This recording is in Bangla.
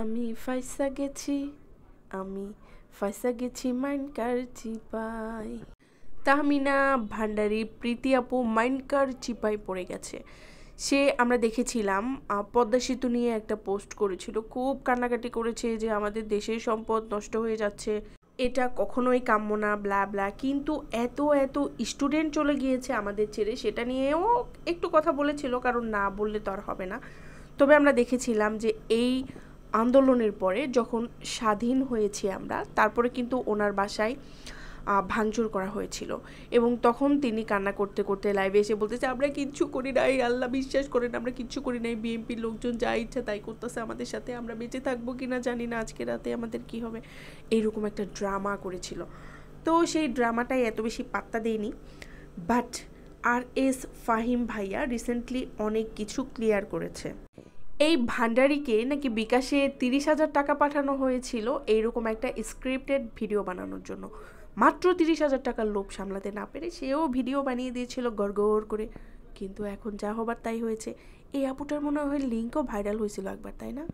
আমি ফাইসা গেছি আমি ফাইসা গেছি মাইনকার চিপাই তাহমিনা ভান্ডারি প্রীতি আপু মাইনকার চিপাই পড়ে গেছে সে আমরা দেখেছিলাম পদ্মা সেতু নিয়ে একটা পোস্ট করেছিল খুব কান্নাকাটি করেছে যে আমাদের দেশের সম্পদ নষ্ট হয়ে যাচ্ছে এটা কখনোই কাম্য না ব্লা ব্লা কিন্তু এত এত স্টুডেন্ট চলে গিয়েছে আমাদের ছেড়ে সেটা নিয়েও একটু কথা বলেছিল কারণ না বললে তো আর হবে না তবে আমরা দেখেছিলাম যে এই আন্দোলনের পরে যখন স্বাধীন হয়েছি আমরা তারপরে কিন্তু ওনার বাসায় ভাঙচুর করা হয়েছিল এবং তখন তিনি কান্না করতে করতে লাইভে এসে বলতেছে আমরা কিচ্ছু করি নাই আল্লাহ বিশ্বাস করেন আমরা কিচ্ছু করি নাই বিএনপির লোকজন যা ইচ্ছা তাই করতেছে আমাদের সাথে আমরা বেঁচে থাকবো কি না জানি না আজকে রাতে আমাদের কি হবে এইরকম একটা ড্রামা করেছিল তো সেই ড্রামাটাই এত বেশি পাত্তা দেয়নি বাট আর এস ফাহিম ভাইয়া রিসেন্টলি অনেক কিছু ক্লিয়ার করেছে এই ভান্ডারিকে নাকি বিকাশে তিরিশ হাজার টাকা পাঠানো হয়েছিল এইরকম একটা স্ক্রিপ্টেড ভিডিও বানানোর জন্য মাত্র তিরিশ হাজার টাকার লোভ সামলাতে না পেরে সেও ভিডিও বানিয়ে দিয়েছিল গড়গড় করে কিন্তু এখন যা হবার তাই হয়েছে এই আপুটার মনে হয় লিঙ্কও ভাইরাল হয়েছিল একবার তাই না